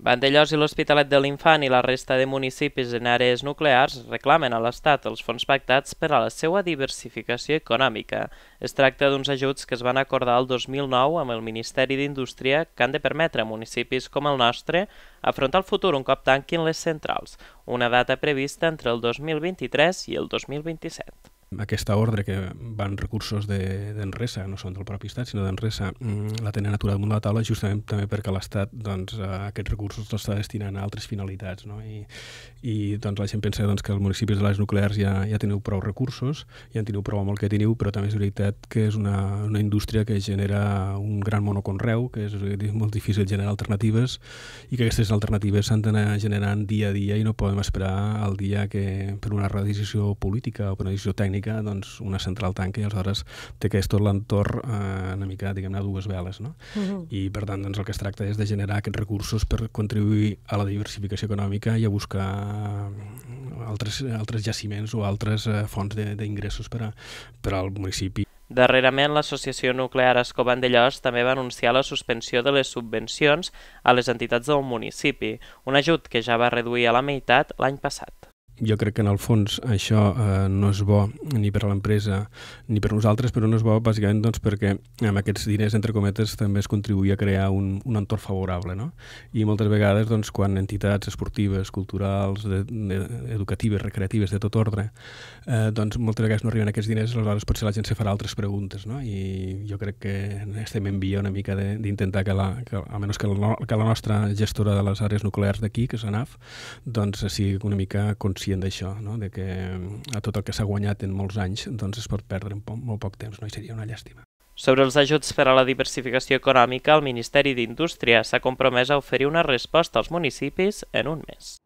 Vandellós i l'Hospitalet de l'Infant i la resta de municipis en àrees nuclears reclamen a l'Estat els fons pactats per a la seva diversificació econòmica. Es tracta d'uns ajuts que es van acordar el 2009 amb el Ministeri d'Indústria que han de permetre a municipis com el nostre afrontar el futur un cop tanquin les centrals, una data prevista entre el 2023 i el 2027. Aquesta ordre que van recursos d'Enresa, de, no són del propi Estat, sinó d'Enresa, mm, la tenen aturada damunt de la taula justament també perquè l'Estat doncs, eh, aquests recursos els està destinant a altres finalitats. No? I, i doncs, la gent pensa doncs, que els municipis de les nuclears ja, ja teniu prou recursos, ja en teniu prou amb el que teniu, però també és veritat que és una, una indústria que genera un gran monoconreu, que és molt difícil generar alternatives i que aquestes alternatives s'han d'anar generant dia a dia i no podem esperar el dia que per una redecisió política o per una decisió tècnica mica doncs, una central tanca i aleshores té que és tot l'entorn eh, una mica, diguem-ne, a dues veles. No? Uh mm-hmm. -huh. I per tant doncs, el que es tracta és de generar aquests recursos per contribuir a la diversificació econòmica i a buscar eh, altres, altres jaciments o altres eh, fonts d'ingressos per, a, per al municipi. Darrerament, l'Associació Nuclear Escoban de Llos també va anunciar la suspensió de les subvencions a les entitats del municipi, un ajut que ja va reduir a la meitat l'any passat jo crec que en el fons això eh, no és bo ni per a l'empresa ni per a nosaltres, però no és bo bàsicament doncs, perquè amb aquests diners, entre cometes, també es contribuïa a crear un, un entorn favorable. No? I moltes vegades, doncs, quan entitats esportives, culturals, de, de, educatives, recreatives, de tot ordre, eh, doncs moltes vegades no arriben aquests diners, aleshores potser la gent se farà altres preguntes. No? I jo crec que estem en via una mica d'intentar que, la, que, almenys que la, que la nostra gestora de les àrees nuclears d'aquí, que és ANAF, doncs sigui una mica conscient conscient d'això, no? de que mm, a tot el que s'ha guanyat en molts anys doncs es pot perdre en poc, molt poc temps, no? i seria una llàstima. Sobre els ajuts per a la diversificació econòmica, el Ministeri d'Indústria s'ha compromès a oferir una resposta als municipis en un mes.